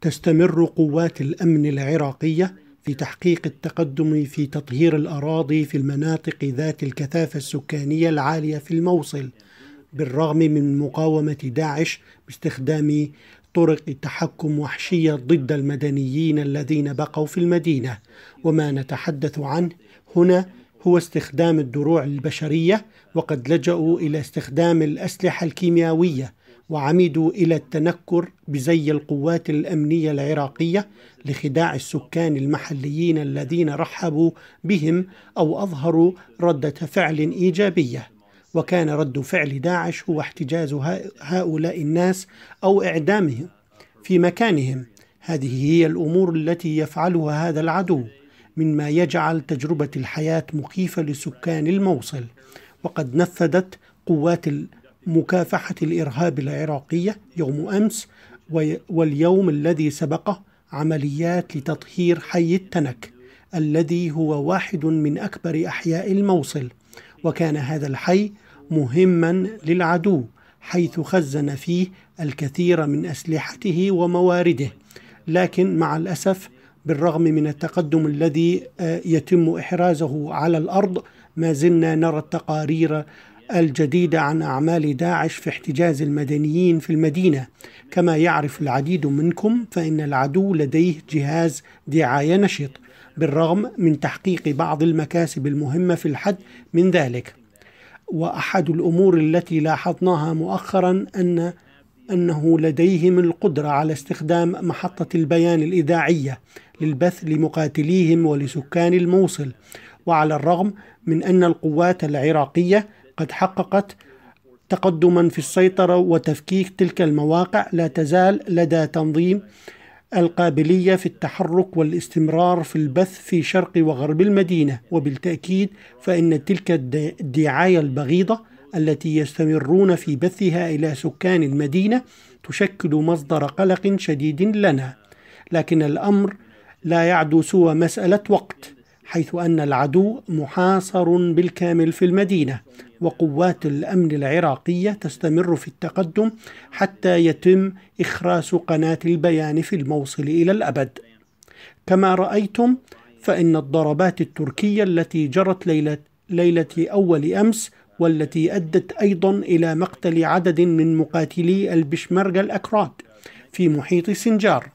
تستمر قوات الامن العراقيه في تحقيق التقدم في تطهير الاراضي في المناطق ذات الكثافه السكانيه العاليه في الموصل بالرغم من مقاومه داعش باستخدام طرق تحكم وحشيه ضد المدنيين الذين بقوا في المدينه وما نتحدث عنه هنا هو استخدام الدروع البشريه وقد لجاوا الى استخدام الاسلحه الكيميائيه وعمدوا إلى التنكر بزي القوات الأمنية العراقية لخداع السكان المحليين الذين رحبوا بهم أو أظهروا ردة فعل إيجابية وكان رد فعل داعش هو احتجاز هؤلاء الناس أو إعدامهم في مكانهم هذه هي الأمور التي يفعلها هذا العدو مما يجعل تجربة الحياة مخيفة لسكان الموصل وقد نفذت قوات مكافحة الإرهاب العراقية يوم أمس واليوم الذي سبقه عمليات لتطهير حي التنك الذي هو واحد من أكبر أحياء الموصل وكان هذا الحي مهما للعدو حيث خزن فيه الكثير من أسلحته وموارده لكن مع الأسف بالرغم من التقدم الذي آه، يتم إحرازه على الأرض ما زلنا نرى التقارير الجديدة عن أعمال داعش في احتجاز المدنيين في المدينة كما يعرف العديد منكم فإن العدو لديه جهاز دعاية نشط بالرغم من تحقيق بعض المكاسب المهمة في الحد من ذلك وأحد الأمور التي لاحظناها مؤخرا أن أنه لديهم القدرة على استخدام محطة البيان الإذاعية للبث لمقاتليهم ولسكان الموصل وعلى الرغم من أن القوات العراقية قد حققت تقدما في السيطرة وتفكيك تلك المواقع لا تزال لدى تنظيم القابلية في التحرك والاستمرار في البث في شرق وغرب المدينة وبالتأكيد فإن تلك الدعاية البغيضة التي يستمرون في بثها إلى سكان المدينة تشكل مصدر قلق شديد لنا لكن الأمر لا يعدو سوى مسألة وقت حيث أن العدو محاصر بالكامل في المدينة وقوات الامن العراقيه تستمر في التقدم حتى يتم اخراس قناه البيان في الموصل الى الابد كما رايتم فان الضربات التركيه التي جرت ليله ليله اول امس والتي ادت ايضا الى مقتل عدد من مقاتلي البشمرجه الاكراد في محيط سنجار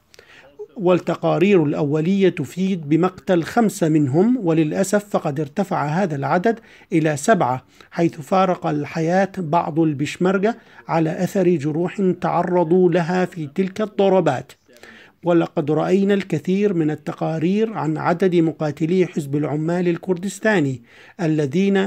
والتقارير الأولية تفيد بمقتل خمسة منهم وللأسف فقد ارتفع هذا العدد إلى سبعة حيث فارق الحياة بعض البشمركة على أثر جروح تعرضوا لها في تلك الضربات ولقد رأينا الكثير من التقارير عن عدد مقاتلي حزب العمال الكردستاني الذين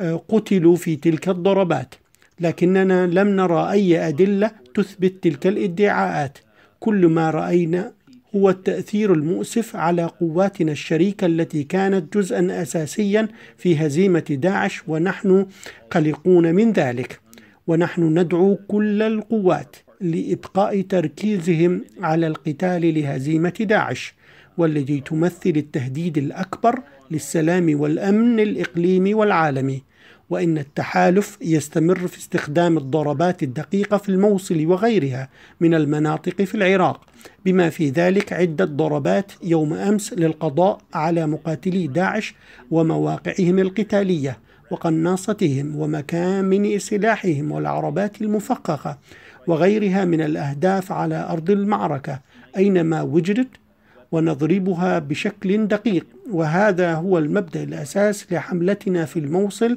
آه، قتلوا في تلك الضربات لكننا لم نرى أي أدلة تثبت تلك الادعاءات كل ما رأينا هو التأثير المؤسف على قواتنا الشريكة التي كانت جزءا أساسيا في هزيمة داعش ونحن قلقون من ذلك ونحن ندعو كل القوات لإبقاء تركيزهم على القتال لهزيمة داعش والتي تمثل التهديد الأكبر للسلام والأمن الإقليمي والعالمي وإن التحالف يستمر في استخدام الضربات الدقيقة في الموصل وغيرها من المناطق في العراق بما في ذلك عدة ضربات يوم أمس للقضاء على مقاتلي داعش ومواقعهم القتالية وقناصتهم ومكامن سلاحهم والعربات المفققة وغيرها من الأهداف على أرض المعركة أينما وجدت ونضربها بشكل دقيق وهذا هو المبدا الاساس لحملتنا في الموصل